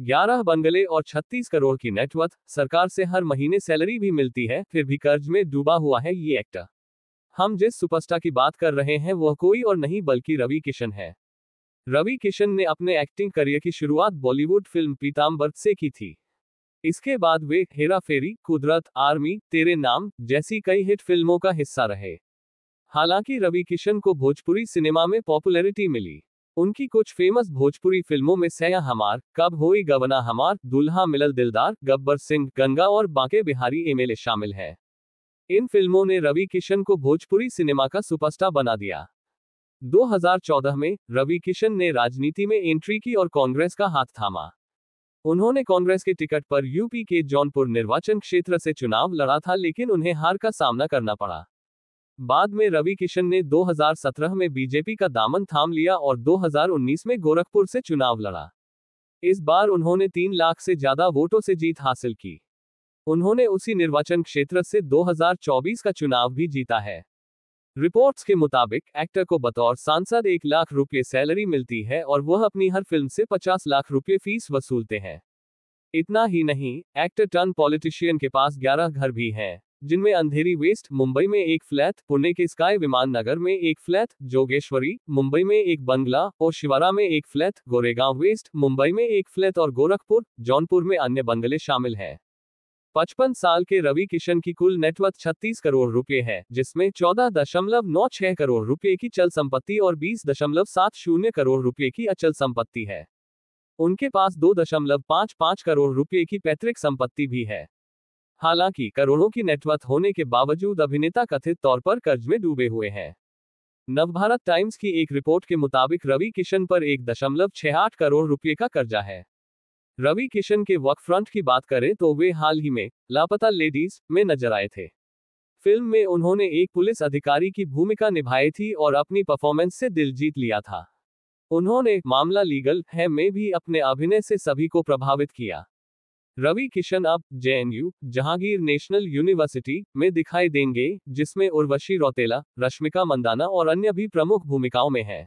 ग्यारह बंगले और 36 करोड़ की नेटवर्थ सरकार से हर महीने सैलरी भी मिलती है फिर भी कर्ज में डूबा हुआ है ये एक्टर हम जिस सुपरस्टार की बात कर रहे हैं वह कोई और नहीं बल्कि रवि किशन है रवि किशन ने अपने एक्टिंग करियर की शुरुआत बॉलीवुड फिल्म पीताम्बर से की थी इसके बाद वे हेरा फेरी कुदरत आर्मी तेरे नाम जैसी कई हिट फिल्मों का हिस्सा रहे हालांकि रवि किशन को भोजपुरी सिनेमा में पॉपुलैरिटी मिली उनकी कुछ फेमस भोजपुरी फिल्मों में सया हमार कब होई गवना हमार दुल्हा मिलल दिलदार गब्बर सिंह गंगा और बांके बिहारी एमएलए शामिल हैं इन फिल्मों ने रवि किशन को भोजपुरी सिनेमा का सुपरस्टार बना दिया 2014 में रवि किशन ने राजनीति में एंट्री की और कांग्रेस का हाथ थामा उन्होंने कांग्रेस के टिकट पर यूपी के जौनपुर निर्वाचन क्षेत्र से चुनाव लड़ा था लेकिन उन्हें हार का सामना करना पड़ा बाद में रवि किशन ने 2017 में बीजेपी का दामन थाम लिया और 2019 में गोरखपुर से चुनाव लड़ा इस बार उन्होंने तीन लाख से ज्यादा वोटों से जीत हासिल की उन्होंने उसी निर्वाचन क्षेत्र से 2024 का चुनाव भी जीता है रिपोर्ट्स के मुताबिक एक्टर को बतौर सांसद एक लाख रुपये सैलरी मिलती है और वह अपनी हर फिल्म से पचास लाख रुपये फीस वसूलते हैं इतना ही नहीं एक्टर टर्न पॉलिटिशियन के पास ग्यारह घर भी हैं जिनमें अंधेरी वेस्ट मुंबई में एक फ्लैट पुणे के स्काई विमान नगर में एक फ्लैट जोगेश्वरी मुंबई में एक बंगला और शिवारा में एक फ्लैट गोरेगांव वेस्ट मुंबई में एक फ्लैट और गोरखपुर जौनपुर में अन्य बंगले शामिल हैं पचपन साल के रवि किशन की कुल नेटवर्थ छत्तीस करोड़ रुपए है जिसमें छह करोड़ रुपए की चल संपत्ति और बीस दशमलव सात शून्य करोड़ रुपए की अचल संपत्ति है उनके पास दो दशमलव पांच करोड़ रुपए की पैतृक संपत्ति भी है हालांकि करोड़ों की नेटवर्थ होने के बावजूद अभिनेता कथित तौर पर कर्ज में डूबे हुए हैं नवभारत टाइम्स की एक रिपोर्ट के मुताबिक रवि किशन पर एक दशमलव छह आठ करोड़ रुपए का कर्जा है रवि किशन के वर्क फ्रंट की बात करें तो वे हाल ही में लापता लेडीज में नजर आए थे फिल्म में उन्होंने एक पुलिस अधिकारी की भूमिका निभाई थी और अपनी परफॉर्मेंस से दिल जीत लिया था उन्होंने मामला लीगल है में भी अपने अभिनय से सभी को प्रभावित किया रवि किशन अब जेएनयू जहांगीर नेशनल यूनिवर्सिटी में दिखाई देंगे जिसमें उर्वशी रौतेला रश्मिका मंदाना और अन्य भी प्रमुख भूमिकाओं में हैं